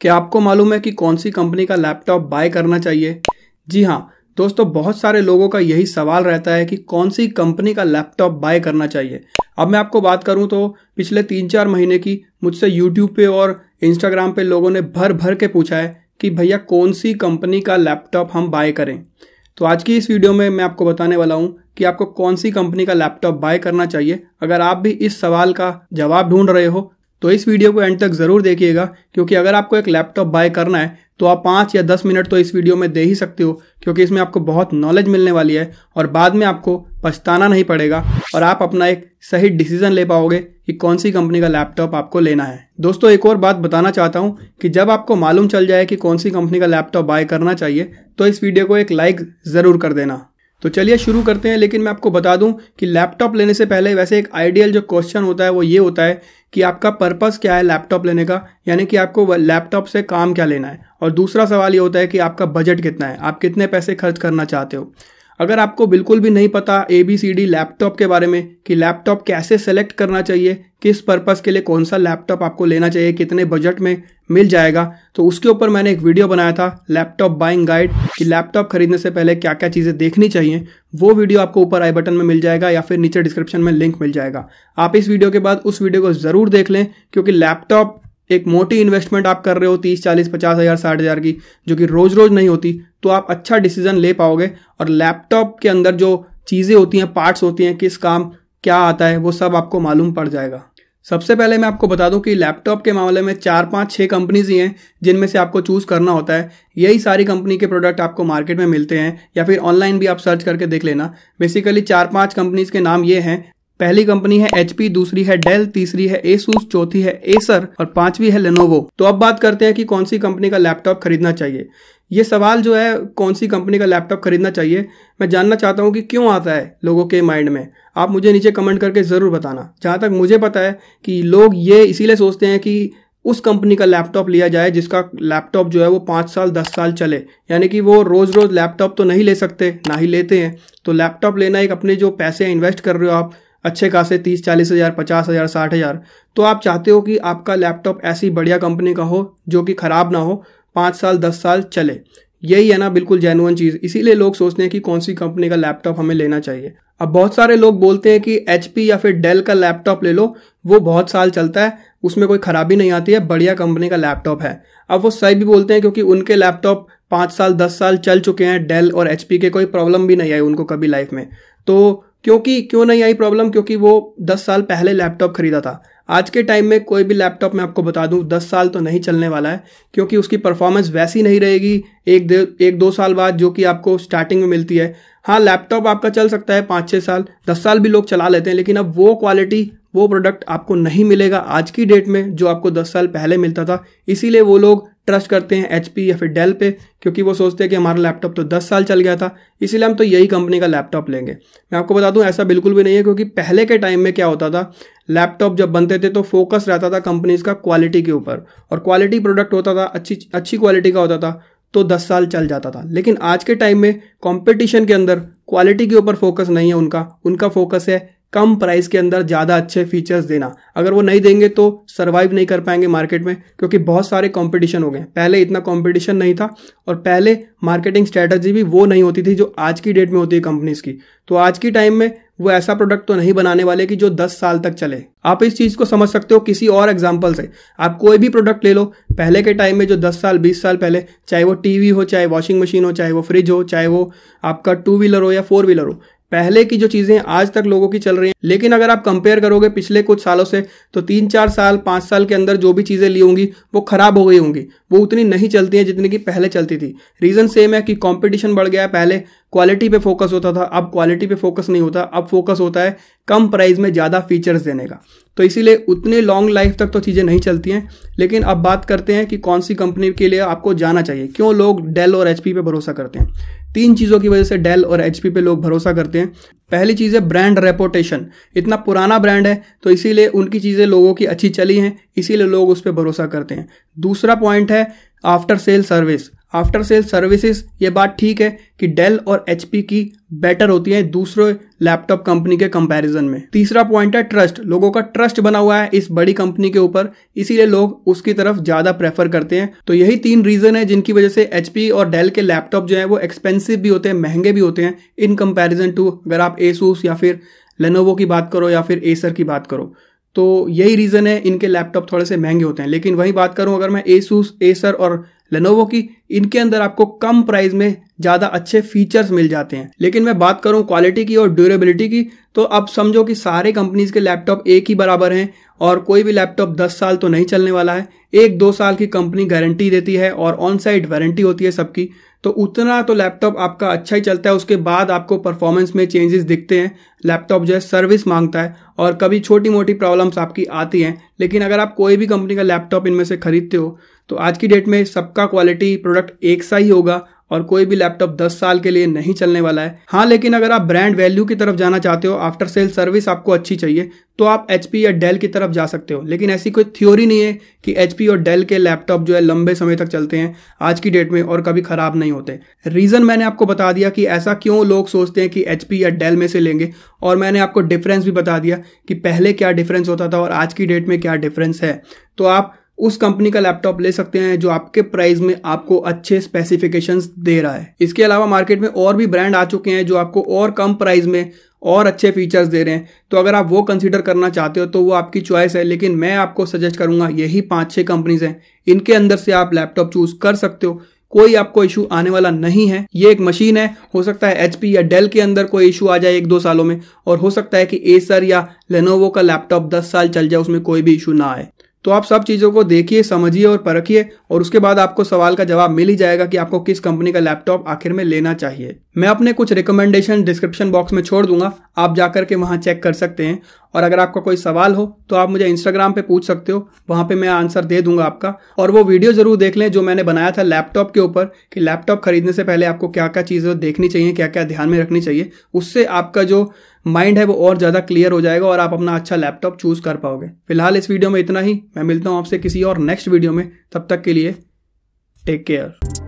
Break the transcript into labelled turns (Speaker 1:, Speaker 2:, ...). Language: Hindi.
Speaker 1: क्या आपको मालूम है कि कौन सी कंपनी का लैपटॉप बाय करना चाहिए जी हाँ दोस्तों बहुत सारे लोगों का यही सवाल रहता है कि कौन सी कंपनी का लैपटॉप बाय करना चाहिए अब मैं आपको बात करूं तो पिछले तीन चार महीने की मुझसे यूट्यूब पे और इंस्टाग्राम पे लोगों ने भर भर के पूछा है कि भैया कौन सी कंपनी का लैपटॉप हम बाय करें तो आज की इस वीडियो में मैं आपको बताने वाला हूँ कि आपको कौन सी कंपनी का लैपटॉप बाय करना चाहिए अगर आप भी इस सवाल का जवाब ढूंढ रहे हो तो इस वीडियो को एंड तक ज़रूर देखिएगा क्योंकि अगर आपको एक लैपटॉप बाय करना है तो आप पाँच या दस मिनट तो इस वीडियो में दे ही सकते हो क्योंकि इसमें आपको बहुत नॉलेज मिलने वाली है और बाद में आपको पछताना नहीं पड़ेगा और आप अपना एक सही डिसीजन ले पाओगे कि कौन सी कंपनी का लैपटॉप आपको लेना है दोस्तों एक और बात बताना चाहता हूँ कि जब आपको मालूम चल जाए कि कौन सी कंपनी का लैपटॉप बाय करना चाहिए तो इस वीडियो को एक लाइक ज़रूर कर देना तो चलिए शुरू करते हैं लेकिन मैं आपको बता दूं कि लैपटॉप लेने से पहले वैसे एक आइडियल जो क्वेश्चन होता है वो ये होता है कि आपका पर्पस क्या है लैपटॉप लेने का यानी कि आपको लैपटॉप से काम क्या लेना है और दूसरा सवाल ये होता है कि आपका बजट कितना है आप कितने पैसे खर्च करना चाहते हो अगर आपको बिल्कुल भी नहीं पता A B C D laptop के बारे में कि लैपटॉप कैसे सेलेक्ट करना चाहिए किस पर्पज़ के लिए कौन सा लैपटॉप आपको लेना चाहिए कितने बजट में मिल जाएगा तो उसके ऊपर मैंने एक वीडियो बनाया था लैपटॉप बाइंग गाइड कि लैपटॉप खरीदने से पहले क्या क्या चीज़ें देखनी चाहिए वो वीडियो आपको ऊपर आई बटन में मिल जाएगा या फिर नीचे डिस्क्रिप्शन में लिंक मिल जाएगा आप इस वीडियो के बाद उस वीडियो को ज़रूर देख लें क्योंकि लैपटॉप एक मोटी इन्वेस्टमेंट आप कर रहे हो तीस चालीस पचास हज़ार साठ हज़ार की जो कि रोज़ रोज़ नहीं होती तो आप अच्छा डिसीजन ले पाओगे और लैपटॉप के अंदर जो चीज़ें होती हैं पार्ट्स होती हैं किस काम क्या आता है वो सब आपको मालूम पड़ जाएगा सबसे पहले मैं आपको बता दूं कि लैपटॉप के मामले में चार पांच छह कंपनीज ही हैं जिनमें से आपको चूज़ करना होता है यही सारी कंपनी के प्रोडक्ट आपको मार्केट में मिलते हैं या फिर ऑनलाइन भी आप सर्च करके देख लेना बेसिकली चार पांच कंपनीज के नाम ये हैं पहली कंपनी है एच दूसरी है डेल तीसरी है एसूस चौथी है एसर और पांचवी है लेनोवो तो अब बात करते हैं कि कौन सी कंपनी का लैपटॉप खरीदना चाहिए ये सवाल जो है कौन सी कंपनी का लैपटॉप खरीदना चाहिए मैं जानना चाहता हूँ कि क्यों आता है लोगों के माइंड में आप मुझे नीचे कमेंट करके ज़रूर बताना जहाँ तक मुझे पता है कि लोग ये इसीलिए सोचते हैं कि उस कंपनी का लैपटॉप लिया जाए जिसका लैपटॉप जो है वो पाँच साल दस साल चले यानी कि वो रोज़ रोज़ लैपटॉप तो नहीं ले सकते ना ही लेते हैं तो लैपटॉप लेना एक अपने जो पैसे इन्वेस्ट कर रहे हो आप अच्छे खासे तीस चालीस हज़ार पचास हज़ार साठ हज़ार तो आप चाहते हो कि आपका लैपटॉप ऐसी बढ़िया कंपनी का हो जो कि ख़राब ना हो पाँच साल दस साल चले यही है ना बिल्कुल जेनुअन चीज़ इसीलिए लोग सोचते हैं कि कौन सी कंपनी का लैपटॉप हमें लेना चाहिए अब बहुत सारे लोग बोलते हैं कि एच या फिर डेल का लैपटॉप ले लो वो बहुत साल चलता है उसमें कोई खराबी नहीं आती है बढ़िया कंपनी का लैपटॉप है अब वो सही भी बोलते हैं क्योंकि उनके लैपटॉप पाँच साल दस साल चल चुके हैं डेल और एच के कोई प्रॉब्लम भी नहीं आई उनको कभी लाइफ में तो क्योंकि क्यों नहीं आई प्रॉब्लम क्योंकि वो दस साल पहले लैपटॉप खरीदा था आज के टाइम में कोई भी लैपटॉप मैं आपको बता दूं दस साल तो नहीं चलने वाला है क्योंकि उसकी परफॉर्मेंस वैसी नहीं रहेगी एक एक दो साल बाद जो कि आपको स्टार्टिंग में मिलती है हाँ लैपटॉप आपका चल सकता है पाँच छः साल दस साल भी लोग चला लेते हैं लेकिन अब वो क्वालिटी वो प्रोडक्ट आपको नहीं मिलेगा आज की डेट में जो आपको दस साल पहले मिलता था इसीलिए वो लोग ट्रस्ट करते हैं एच या फिर डेल पे क्योंकि वो सोचते हैं कि हमारा लैपटॉप तो 10 साल चल गया था इसीलिए हम तो यही कंपनी का लैपटॉप लेंगे मैं आपको बता दूं ऐसा बिल्कुल भी नहीं है क्योंकि पहले के टाइम में क्या होता था लैपटॉप जब बनते थे तो फोकस रहता था कंपनीज का क्वालिटी के ऊपर और क्वालिटी प्रोडक्ट होता था अच्छी अच्छी क्वालिटी का होता था तो दस साल चल जाता था लेकिन आज के टाइम में कॉम्पिटिशन के अंदर क्वालिटी के ऊपर फोकस नहीं है उनका उनका फोकस है कम प्राइस के अंदर ज़्यादा अच्छे फीचर्स देना अगर वो नहीं देंगे तो सर्वाइव नहीं कर पाएंगे मार्केट में क्योंकि बहुत सारे कंपटीशन हो गए पहले इतना कंपटीशन नहीं था और पहले मार्केटिंग स्ट्रेटजी भी वो नहीं होती थी जो आज की डेट में होती है कंपनीज की तो आज की टाइम में वो ऐसा प्रोडक्ट तो नहीं बनाने वाले कि जो 10 साल तक चले आप इस चीज़ को समझ सकते हो किसी और एग्जाम्पल से आप कोई भी प्रोडक्ट ले लो पहले के टाइम में जो 10 साल 20 साल पहले चाहे वो टीवी हो चाहे वॉशिंग मशीन हो चाहे वो फ्रिज हो चाहे वो आपका टू व्हीलर हो या फोर व्हीलर हो पहले की जो चीजें आज तक लोगों की चल रही हैं लेकिन अगर आप कंपेयर करोगे पिछले कुछ सालों से तो तीन चार साल पांच साल के अंदर जो भी चीज़ें ली होंगी वो खराब हो गई होंगी वो उतनी नहीं चलती हैं जितनी कि पहले चलती थी रीज़न सेम है कि कंपटीशन बढ़ गया है पहले क्वालिटी पे फोकस होता था अब क्वालिटी पे फोकस नहीं होता अब फोकस होता है कम प्राइस में ज़्यादा फीचर्स देने का तो इसीलिए उतने लॉन्ग लाइफ तक तो चीज़ें नहीं चलती हैं लेकिन अब बात करते हैं कि कौन सी कंपनी के लिए आपको जाना चाहिए क्यों लोग डेल और एच पे भरोसा करते हैं तीन चीज़ों की वजह से डेल और एच पे लोग भरोसा करते हैं पहली चीज़ है ब्रांड रेपोटेशन इतना पुराना ब्रांड है तो इसीलिए उनकी चीज़ें लोगों की अच्छी चली हैं इसीलिए लोग उस पर भरोसा करते हैं दूसरा पॉइंट है after sale service after sale services ये बात ठीक है कि डेल और एच की बेटर होती है दूसरे लैपटॉप कंपनी के कंपैरिजन में तीसरा पॉइंट है ट्रस्ट लोगों का ट्रस्ट बना हुआ है इस बड़ी कंपनी के ऊपर इसीलिए लोग उसकी तरफ ज़्यादा प्रेफर करते हैं तो यही तीन रीज़न है जिनकी वजह से एच और डेल के लैपटॉप जो है वो एक्सपेंसिव भी होते हैं महंगे भी होते हैं इन कंपेरिजन टू अगर आप एसूस या फिर लेनोवो की बात करो या फिर एसर की बात करो तो यही रीज़न है इनके लैपटॉप थोड़े से महंगे होते हैं लेकिन वही बात करूं अगर मैं एसूस एसर और लेनोवो की इनके अंदर आपको कम प्राइस में ज़्यादा अच्छे फीचर्स मिल जाते हैं लेकिन मैं बात करूँ क्वालिटी की और ड्यूरेबिलिटी की तो अब समझो कि सारे कंपनीज के लैपटॉप एक ही बराबर हैं और कोई भी लैपटॉप 10 साल तो नहीं चलने वाला है एक दो साल की कंपनी गारंटी देती है और ऑन साइड वारंटी होती है सबकी तो उतना तो लैपटॉप आपका अच्छा ही चलता है उसके बाद आपको परफॉर्मेंस में चेंजेस दिखते हैं लैपटॉप जो है सर्विस मांगता है और कभी छोटी मोटी प्रॉब्लम्स आपकी आती हैं लेकिन अगर आप कोई भी कंपनी का लैपटॉप इनमें से खरीदते हो तो आज की डेट में सबका क्वालिटी प्रोडक्ट एक सा ही होगा और कोई भी लैपटॉप 10 साल के लिए नहीं चलने वाला है हाँ लेकिन अगर आप ब्रांड वैल्यू की तरफ जाना चाहते हो आफ्टर सेल सर्विस आपको अच्छी चाहिए तो आप एच या डेल की तरफ जा सकते हो लेकिन ऐसी कोई थ्योरी नहीं है कि एच और डेल के लैपटॉप जो है लंबे समय तक चलते हैं आज की डेट में और कभी खराब नहीं होते रीज़न मैंने आपको बता दिया कि ऐसा क्यों लोग सोचते हैं कि एच या डेल में से लेंगे और मैंने आपको डिफरेंस भी बता दिया कि पहले क्या डिफरेंस होता था और आज की डेट में क्या डिफरेंस है तो आप उस कंपनी का लैपटॉप ले सकते हैं जो आपके प्राइस में आपको अच्छे स्पेसिफिकेशंस दे रहा है इसके अलावा मार्केट में और भी ब्रांड आ चुके हैं जो आपको और कम प्राइस में और अच्छे फीचर्स दे रहे हैं तो अगर आप वो कंसीडर करना चाहते हो तो वो आपकी चॉइस है लेकिन मैं आपको सजेस्ट करूंगा यही पाँच छः कंपनीज हैं इनके अंदर से आप लैपटॉप चूज कर सकते हो कोई आपको इशू आने वाला नहीं है ये एक मशीन है हो सकता है एचपी या डेल के अंदर कोई इशू आ जाए एक दो सालों में और हो सकता है कि एसर या लेनोवो का लैपटॉप दस साल चल जाए उसमें कोई भी इशू ना आए तो आप सब चीज़ों को देखिए समझिए और परखिए और उसके बाद आपको सवाल का जवाब मिल ही जाएगा कि आपको किस कंपनी का लैपटॉप आखिर में लेना चाहिए मैं अपने कुछ रिकमेंडेशन डिस्क्रिप्शन बॉक्स में छोड़ दूंगा आप जा के वहाँ चेक कर सकते हैं और अगर आपका कोई सवाल हो तो आप मुझे इंस्टाग्राम पे पूछ सकते हो वहाँ पे मैं आंसर दे दूंगा आपका और वो वीडियो ज़रूर देख लें जो मैंने बनाया था लैपटॉप के ऊपर कि लैपटॉप खरीदने से पहले आपको क्या क्या चीज़ें देखनी चाहिए क्या क्या ध्यान में रखनी चाहिए उससे आपका जो माइंड है वो और ज़्यादा क्लियर हो जाएगा और आप अपना अच्छा लैपटॉप चूज़ कर पाओगे फिलहाल इस वीडियो में इतना ही मैं मिलता हूँ आपसे किसी और नेक्स्ट वीडियो में तब तक के लिए टेक केयर